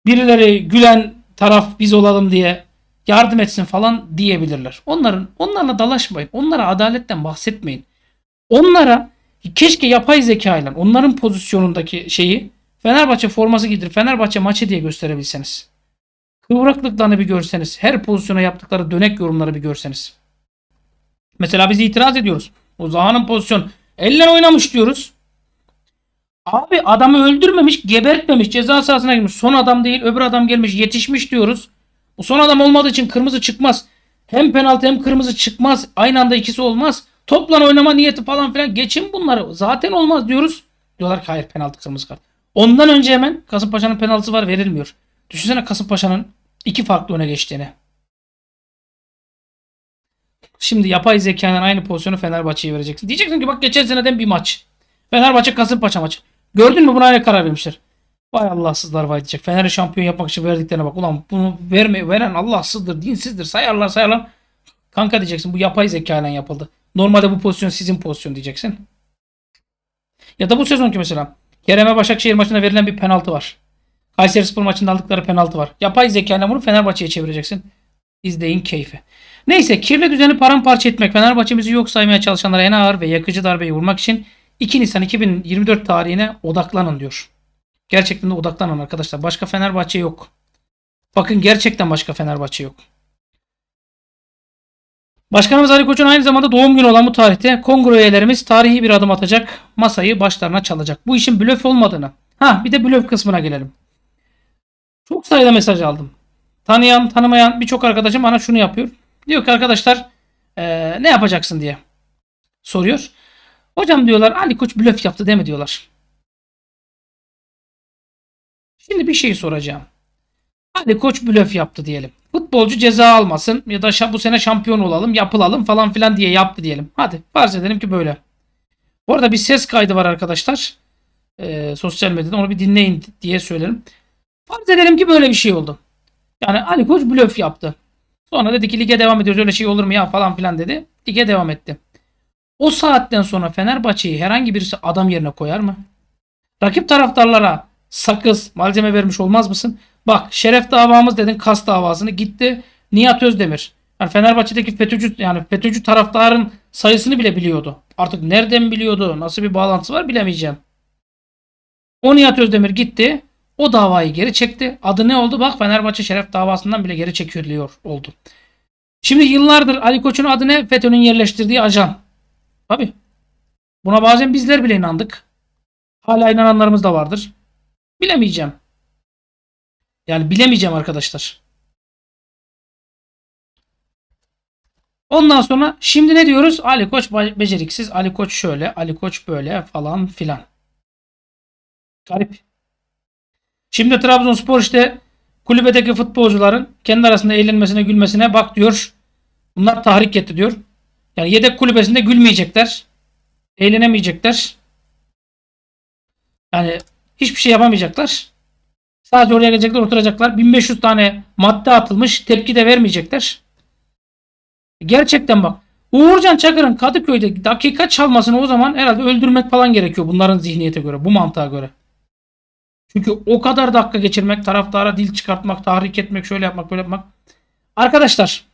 A: Birileri gülen taraf biz olalım diye yardım etsin falan diyebilirler. Onların onlarla dalaşmayın. Onlara adaletten bahsetmeyin. Onlara keşke yapay zekayla onların pozisyonundaki şeyi Fenerbahçe forması giydir, Fenerbahçe maçı diye gösterebilseniz. Kıvraklıklarını bir görseniz, her pozisyona yaptıkları dönek yorumları bir görseniz. Mesela biz itiraz ediyoruz. O Zaha'nın pozisyon eller oynamış diyoruz. Abi adamı öldürmemiş, gebertmemiş, ceza sahasına girmiş. Son adam değil, öbür adam gelmiş, yetişmiş diyoruz. Bu son adam olmadığı için kırmızı çıkmaz. Hem penaltı hem kırmızı çıkmaz. Aynı anda ikisi olmaz. Toplan oynama niyeti falan filan. Geçin bunları. Zaten olmaz diyoruz. Diyorlar ki hayır penaltı kırmızı kart. Ondan önce hemen Kasımpaşa'nın penaltısı var verilmiyor. Düşünsene Kasımpaşa'nın iki farklı öne geçtiğini. Şimdi yapay zekanın aynı pozisyonu Fenerbahçe'ye vereceksin. Diyeceksin ki bak geçen seneden bir maç. Fenerbahçe Kasımpaşa maçı. Gördün mü buna ne karar vermişler? Vay Allahsızlar vay diyecek. Fener'i şampiyon yapmak için verdiklerine bak. Ulan bunu verme, veren Allahsızdır, dinsizdir. Sayarlar sayarlar. Kanka diyeceksin bu yapay zekayla yapıldı. Normalde bu pozisyon sizin pozisyon diyeceksin. Ya da bu sezonki mesela. Kerem'e Başakşehir maçında verilen bir penaltı var. Kayseri Spor maçında aldıkları penaltı var. Yapay zekayla bunu Fenerbahçe'ye çevireceksin. İzleyin keyfi. Neyse kirli düzeni paramparça etmek Fenerbahçe'mizi yok saymaya çalışanlara en ağır ve yakıcı darbeyi vurmak için 2 Nisan 2024 tarihine odaklanın diyor. Gerçekten de odaklanın arkadaşlar. Başka Fenerbahçe yok. Bakın gerçekten başka Fenerbahçe yok. Başkanımız Ali Koç'un aynı zamanda doğum günü olan bu tarihte kongre üyelerimiz tarihi bir adım atacak. Masayı başlarına çalacak. Bu işin blöf olmadığını. Ha bir de blöf kısmına gelelim. Çok sayıda mesaj aldım. Tanıyan tanımayan birçok arkadaşım bana şunu yapıyor.
B: Diyor ki arkadaşlar ee, ne yapacaksın diye soruyor. Hocam diyorlar Ali Koç blöf yaptı değil mi diyorlar. Şimdi bir şey soracağım. Hadi koç blöf yaptı diyelim. Futbolcu ceza almasın ya da bu
A: sene şampiyon olalım yapılalım falan filan diye yaptı diyelim. Hadi farz edelim ki böyle. Bu arada bir ses kaydı var arkadaşlar. Ee, sosyal medyada onu bir dinleyin diye söylerim. Farz edelim ki böyle bir şey oldu. Yani Ali Koç blöf yaptı. Sonra dedi ki lige devam ediyoruz öyle şey olur mu ya falan filan dedi. Lige devam etti. O saatten sonra Fenerbahçe'yi herhangi birisi adam yerine koyar mı? Rakip taraftarlara sakız malzeme vermiş olmaz mısın? Bak şeref davamız dedin kas davasını gitti Nihat Özdemir. Yani Fenerbahçe'deki FETÖ'cü yani FETÖ'cü taraftarın sayısını bile biliyordu. Artık nereden biliyordu? Nasıl bir bağlantısı var bilemeyeceğim. O Nihat Özdemir gitti. O davayı geri çekti. Adı ne oldu? Bak Fenerbahçe şeref davasından bile geri çekiliyor oldu. Şimdi yıllardır Ali Koç'un adı ne? FETÖ'nün yerleştirdiği ajan. Tabi. Buna bazen
B: bizler bile inandık. Hala inananlarımız da vardır. Bilemeyeceğim. Yani bilemeyeceğim arkadaşlar. Ondan sonra şimdi ne diyoruz? Ali Koç beceriksiz, Ali Koç şöyle, Ali Koç
A: böyle falan filan. Garip. Şimdi Trabzonspor işte kulübedeki futbolcuların kendi arasında eğlenmesine, gülmesine bak diyor. Bunlar tahrik etti diyor. Yani yedek kulübesinde gülmeyecekler. Eğlenemeyecekler. Yani Hiçbir şey yapamayacaklar. Sadece oraya gelecekler oturacaklar. 1500 tane madde atılmış. Tepki de vermeyecekler. Gerçekten bak. Uğurcan Çakır'ın Kadıköy'de dakika çalmasını o zaman herhalde öldürmek falan gerekiyor bunların zihniyete göre, bu mantığa göre. Çünkü o kadar dakika geçirmek, taraftara dil çıkartmak, tahrik etmek, şöyle yapmak, böyle yapmak. Arkadaşlar,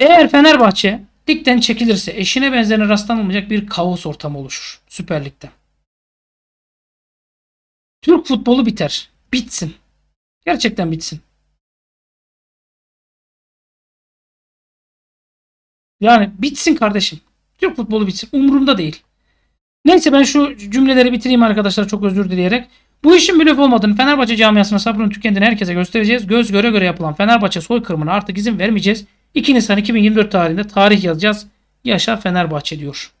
B: eğer Fenerbahçe dikten çekilirse eşine benzerine rastlanılmayacak bir kaos ortamı oluşur Süper Lig'de. Türk futbolu biter. Bitsin. Gerçekten bitsin. Yani bitsin kardeşim. Türk futbolu bitsin. Umurumda değil. Neyse ben şu cümleleri bitireyim arkadaşlar çok özür dileyerek. Bu işin blöf
A: olmadığını Fenerbahçe camiasına sabrın tükendiğini herkese göstereceğiz. Göz göre göre yapılan Fenerbahçe soykırımına artık izin vermeyeceğiz. 2 Nisan 2024 tarihinde tarih yazacağız. Yaşa Fenerbahçe diyor.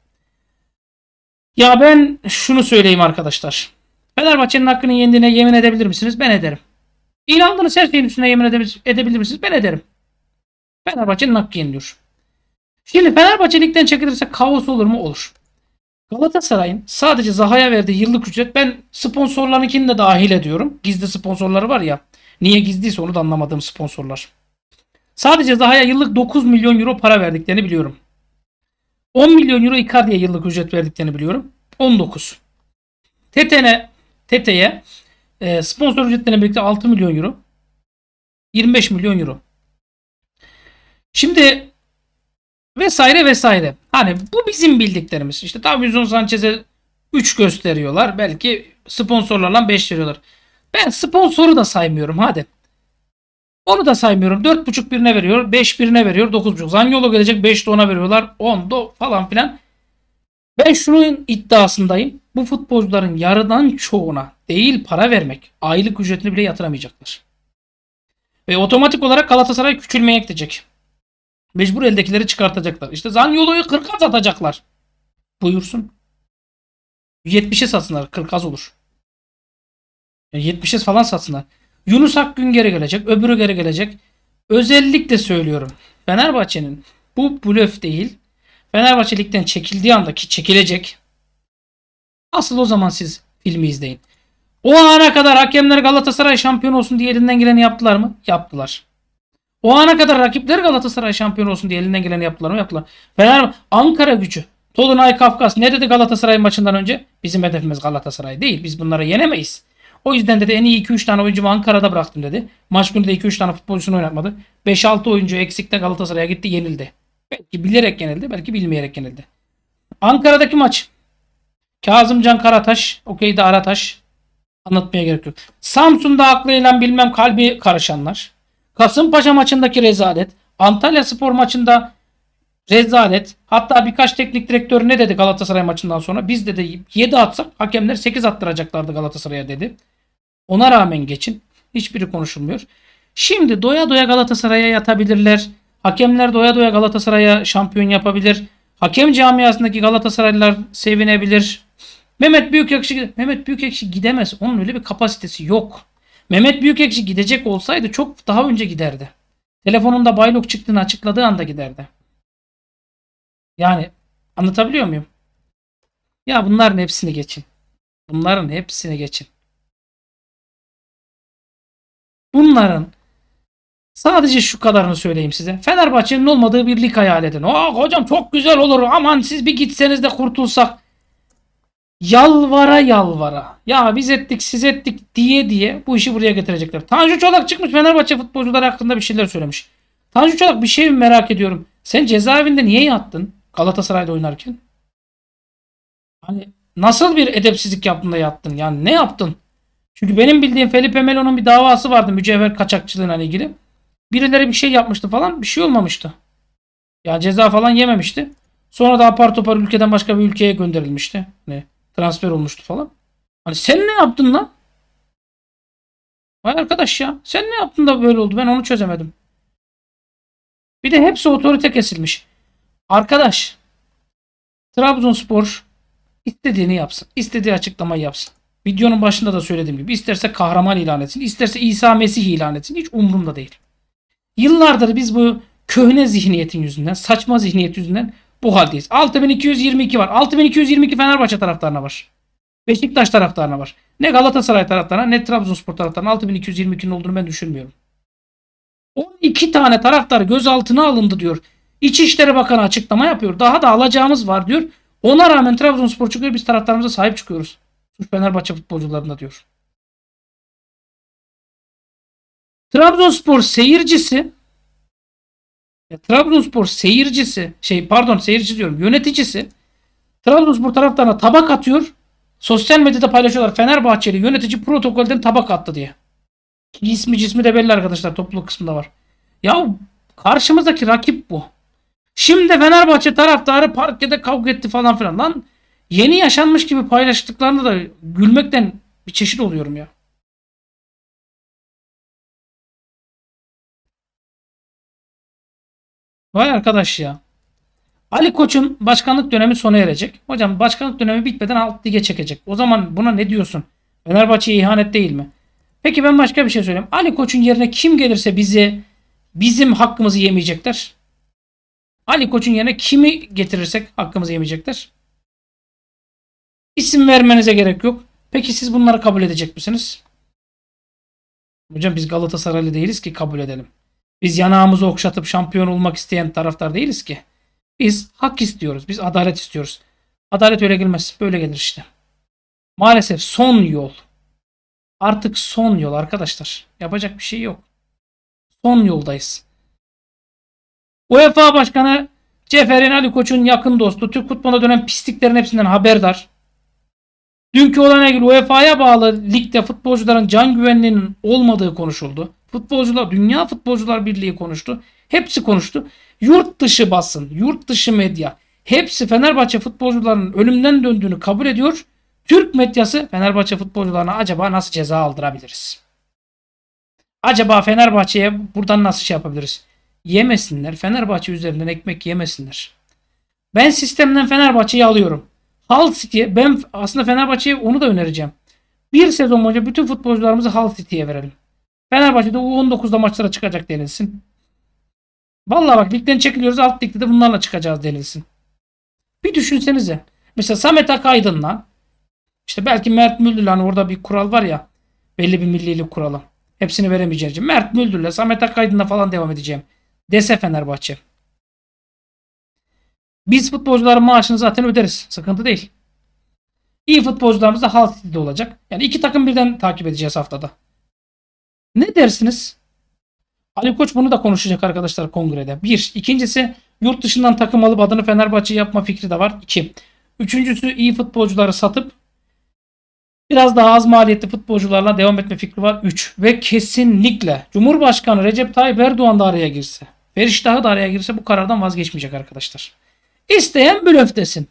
A: Ya ben şunu söyleyeyim arkadaşlar. Fenerbahçe'nin hakkını yendiğine yemin edebilir misiniz? Ben ederim. İnandığınız her şeyin üstüne yemin edebilir misiniz? Ben ederim. Fenerbahçe'nin hakkı yeniliyor. Şimdi Fenerbahçe ligden çekilirse kaos olur mu? Olur. Galatasaray'ın sadece Zaha'ya verdiği yıllık ücret ben sponsorlarınkini de dahil ediyorum. Gizli sponsorları var ya. Niye gizliyse onu da anlamadığım sponsorlar. Sadece Zaha'ya yıllık 9 milyon euro para verdiklerini biliyorum. 10 milyon euro Icardi'ye yıllık ücret verdiklerini biliyorum. 19. Tetene Tete'ye e, sponsor ücretlerine birlikte 6 milyon euro. 25 milyon euro. Şimdi vesaire vesaire. Hani bu bizim bildiklerimiz. İşte Davinson Sanchez'e 3 gösteriyorlar. Belki sponsorlarla 5 veriyorlar. Ben sponsoru da saymıyorum hadi. Onu da saymıyorum. 4.5 birine veriyor. 5 birine veriyor. 9.5. Zanyolo gelecek. 5 de ona veriyorlar. 10 da falan filan. Ben şunun iddiasındayım bu futbolcuların yarıdan çoğuna değil para vermek, aylık ücretini bile yatıramayacaklar. Ve otomatik olarak Galatasaray küçülmeye
B: gidecek. Mecbur eldekileri çıkartacaklar. İşte 40 az atacaklar, Buyursun. 70'e satsınlar. 40 az olur.
A: Yani 70'e falan satsınlar. Yunus Akgün geri gelecek. Öbürü geri gelecek. Özellikle söylüyorum. Fenerbahçe'nin bu blöf değil. Fenerbahçe ligden çekildiği anda ki çekilecek. Asıl o zaman siz filmi izleyin. O ana kadar hakemler Galatasaray şampiyon olsun diye elinden geleni yaptılar mı? Yaptılar. O ana kadar rakipler Galatasaray şampiyon olsun diye elinden geleni yaptılar mı? Yaptılar. Fener Ankara gücü. Tolunay Kafkas ne dedi Galatasaray maçından önce? Bizim hedefimiz Galatasaray değil. Biz bunları yenemeyiz. O yüzden dedi en iyi 2-3 tane oyuncumu Ankara'da bıraktım dedi. Maç günü de 2-3 tane futbolcusunu oynatmadı. 5-6 oyuncu eksikte Galatasaray'a gitti yenildi. Belki bilerek yenildi belki bilmeyerek yenildi. Ankara'daki maç Kazım Can Karataş, okey de Arataş. Anlatmaya gerek yok. Samsun'da aklıyla bilmem kalbi karışanlar. Kasımpaşa maçındaki rezalet. Antalya Spor maçında rezalet. Hatta birkaç teknik direktör ne dedi Galatasaray maçından sonra? Biz dedi 7 atsak hakemler 8 attıracaklardı Galatasaray'a dedi. Ona rağmen geçin. Hiçbiri konuşulmuyor. Şimdi doya doya Galatasaray'a yatabilirler. Hakemler doya doya Galatasaray'a şampiyon yapabilir. Hakem camiasındaki Galatasaraylılar sevinebilir. Mehmet Büyükekşi Mehmet Büyükekşi gidemez. Onun öyle bir kapasitesi yok. Mehmet Büyükekşi gidecek olsaydı çok daha önce giderdi. Telefonunda baylok
B: çıktığını açıkladığı anda giderdi. Yani anlatabiliyor muyum? Ya bunların hepsini geçin. Bunların hepsini geçin. Bunların sadece şu kadarını söyleyeyim size. Fenerbahçe'nin olmadığı bir lig hayal edin. Aa hocam çok güzel olur. Aman siz bir gitseniz de
A: kurtulsak yalvara yalvara ya biz ettik siz ettik diye diye bu işi buraya getirecekler. Tanju Çolak çıkmış Fenerbahçe futbolcuları hakkında bir şeyler söylemiş. Tanju Çolak bir şey merak ediyorum. Sen cezaevinde niye yattın Galatasaray'da oynarken? Hani nasıl bir edepsizlik yaptın da yattın? Yani ne yaptın? Çünkü benim bildiğim Felipe Melo'nun bir davası vardı mücevher kaçakçılığına ilgili. Birileri bir şey yapmıştı falan bir şey olmamıştı. yani ceza falan yememişti. Sonra da apar topar ülkeden başka bir ülkeye gönderilmişti. Ne? transfer olmuştu falan. Hani sen ne yaptın lan?
B: Vay arkadaş ya. Sen ne yaptın da böyle oldu? Ben onu çözemedim. Bir de hepsi otorite kesilmiş. Arkadaş Trabzonspor
A: istediğini yapsın. İstediği açıklamayı yapsın. Videonun başında da söylediğim gibi isterse kahraman ilan etsin, isterse İsa Mesih ilan etsin. Hiç umurumda değil. Yıllardır biz bu köhne zihniyetin yüzünden, saçma zihniyet yüzünden bu haldeyiz. 6222 var. 6222 Fenerbahçe taraftarına var. Beşiktaş taraftarına var. Ne Galatasaray taraftarına ne Trabzonspor taraftarına 6222'nin olduğunu ben düşünmüyorum. 12 tane taraftar gözaltına alındı diyor. İçişleri Bakanı açıklama yapıyor. Daha da alacağımız var diyor. Ona
B: rağmen Trabzonspor çıkıyor. Biz taraftarımıza sahip çıkıyoruz. Suç Fenerbahçe futbolcularında diyor. Trabzonspor seyircisi ya, e, Trabzonspor seyircisi şey pardon seyirci diyorum yöneticisi
A: Trabzonspor taraftarına tabak atıyor. Sosyal medyada paylaşıyorlar Fenerbahçeli yönetici protokolden tabak attı diye. İsmi cismi de belli arkadaşlar topluluk kısmında var. Ya karşımızdaki rakip bu. Şimdi Fenerbahçe taraftarı parkede kavga etti falan filan. Lan
B: yeni yaşanmış gibi paylaştıklarında da gülmekten bir çeşit oluyorum ya. Vay arkadaş ya. Ali Koç'un başkanlık dönemi sona erecek.
A: Hocam başkanlık dönemi bitmeden alt lige çekecek. O zaman buna ne diyorsun? Fenerbahçe'ye ihanet değil mi? Peki ben başka bir şey söyleyeyim. Ali Koç'un yerine kim gelirse bizi bizim hakkımızı yemeyecekler. Ali Koç'un yerine kimi getirirsek hakkımızı yemeyecekler. İsim vermenize gerek yok. Peki siz bunları kabul edecek misiniz? Hocam biz Galatasaraylı değiliz ki kabul edelim. Biz yanağımızı okşatıp şampiyon olmak isteyen taraftar değiliz ki. Biz hak istiyoruz. Biz adalet istiyoruz. Adalet öyle gelmez. Böyle gelir işte. Maalesef son yol. Artık son yol arkadaşlar. Yapacak bir şey yok. Son yoldayız. UEFA Başkanı Ceferin Ali Koç'un yakın dostu Türk futboluna dönen pisliklerin hepsinden haberdar. Dünkü olana ilgili UEFA'ya bağlı ligde futbolcuların can güvenliğinin olmadığı konuşuldu. Futbolcular, Dünya Futbolcular Birliği konuştu. Hepsi konuştu. Yurt dışı basın, yurt dışı medya hepsi Fenerbahçe futbolcularının ölümden döndüğünü kabul ediyor. Türk medyası Fenerbahçe futbolcularına acaba nasıl ceza aldırabiliriz? Acaba Fenerbahçe'ye buradan nasıl şey yapabiliriz? Yemesinler. Fenerbahçe üzerinden ekmek yemesinler. Ben sistemden Fenerbahçe'yi alıyorum. Hal City'ye ben aslında Fenerbahçe'ye onu da önereceğim. Bir sezon boyunca bütün futbolcularımızı hal City'ye verelim. Fenerbahçe'de U19'da maçlara çıkacak denilsin. Vallahi bak ligden çekiliyoruz alt ligde de bunlarla çıkacağız denilsin. Bir düşünsenize. Mesela Samet Akaydın'la işte belki Mert Müldür'le hani orada bir kural var ya belli bir millilik kuralı. Hepsini veremeyeceğim. Mert Müldür'le Samet Akaydın'la falan devam edeceğim. Dese Fenerbahçe. Biz futbolcuların maaşını zaten öderiz. Sıkıntı değil. İyi futbolcularımız da Hull City'de olacak. Yani iki takım birden takip edeceğiz haftada. Ne dersiniz? Ali Koç bunu da konuşacak arkadaşlar kongrede. Bir. ikincisi yurt dışından takım alıp adını Fenerbahçe yapma fikri de var. İki. Üçüncüsü iyi futbolcuları satıp biraz daha az maliyetli futbolcularla devam etme fikri var. Üç. Ve kesinlikle Cumhurbaşkanı Recep Tayyip Erdoğan da araya girse, Feriştah'ı da araya girse bu karardan vazgeçmeyecek arkadaşlar. İsteyen blöf desin.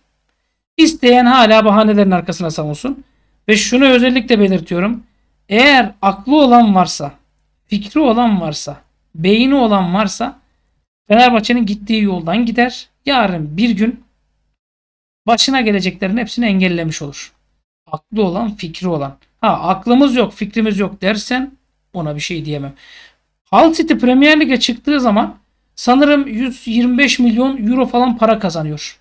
A: İsteyen hala bahanelerin arkasına savunsun. Ve şunu özellikle belirtiyorum. Eğer aklı olan varsa, fikri olan varsa, beyni olan varsa Fenerbahçe'nin gittiği yoldan gider. Yarın bir gün başına geleceklerin hepsini engellemiş olur. Aklı olan, fikri olan. Ha aklımız yok, fikrimiz yok dersen ona bir şey diyemem. Hull City Premier Lig'e çıktığı zaman
B: sanırım 125 milyon euro falan para kazanıyor.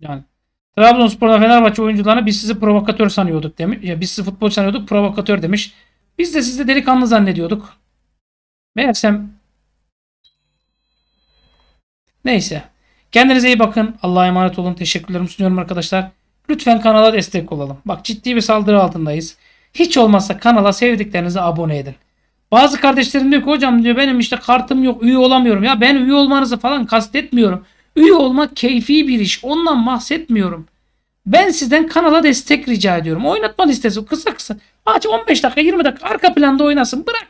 B: Yani Trabzonspor'da Fenerbahçe oyuncularına biz sizi
A: provokatör sanıyorduk demiş. Ya biz sizi futbol sanıyorduk provokatör demiş. Biz de sizi delikanlı zannediyorduk. Meğersem Neyse. Kendinize iyi bakın. Allah'a emanet olun. Teşekkürlerimi sunuyorum arkadaşlar. Lütfen kanala destek olalım. Bak ciddi bir saldırı altındayız. Hiç olmazsa kanala sevdiklerinizi abone edin. Bazı kardeşlerim diyor ki hocam diyor benim işte kartım yok üye olamıyorum. Ya ben üye olmanızı falan kastetmiyorum. Üye olmak keyfi bir iş. Ondan bahsetmiyorum. Ben sizden kanala destek rica ediyorum. Oynatma listesi kısa kısa. Aç 15 dakika 20 dakika arka planda oynasın bırak.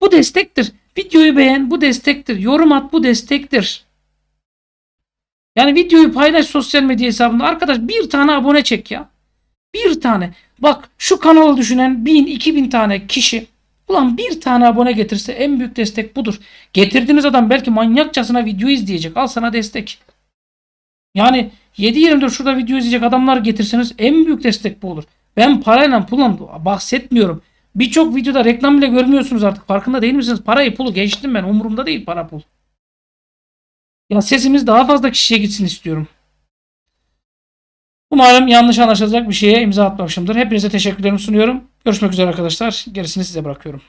A: Bu destektir. Videoyu beğen bu destektir. Yorum at bu destektir. Yani videoyu paylaş sosyal medya hesabında. Arkadaş bir tane abone çek ya. Bir tane. Bak şu kanalı düşünen 1000-2000 tane kişi Ulan bir tane abone getirse en büyük destek budur. Getirdiğiniz adam belki manyakçasına video izleyecek. Al sana destek. Yani 7-24 şurada video izleyecek adamlar getirseniz en büyük destek bu olur. Ben parayla pulla bahsetmiyorum. Birçok videoda reklam bile görmüyorsunuz artık. Farkında değil misiniz? Parayı pulu geçtim ben. Umurumda değil para pul. Ya sesimiz daha fazla kişiye gitsin istiyorum. Umarım yanlış anlaşılacak bir
B: şeye imza atmamışımdır. Hepinize teşekkürlerimi sunuyorum. Görüşmek üzere arkadaşlar. Gerisini size bırakıyorum.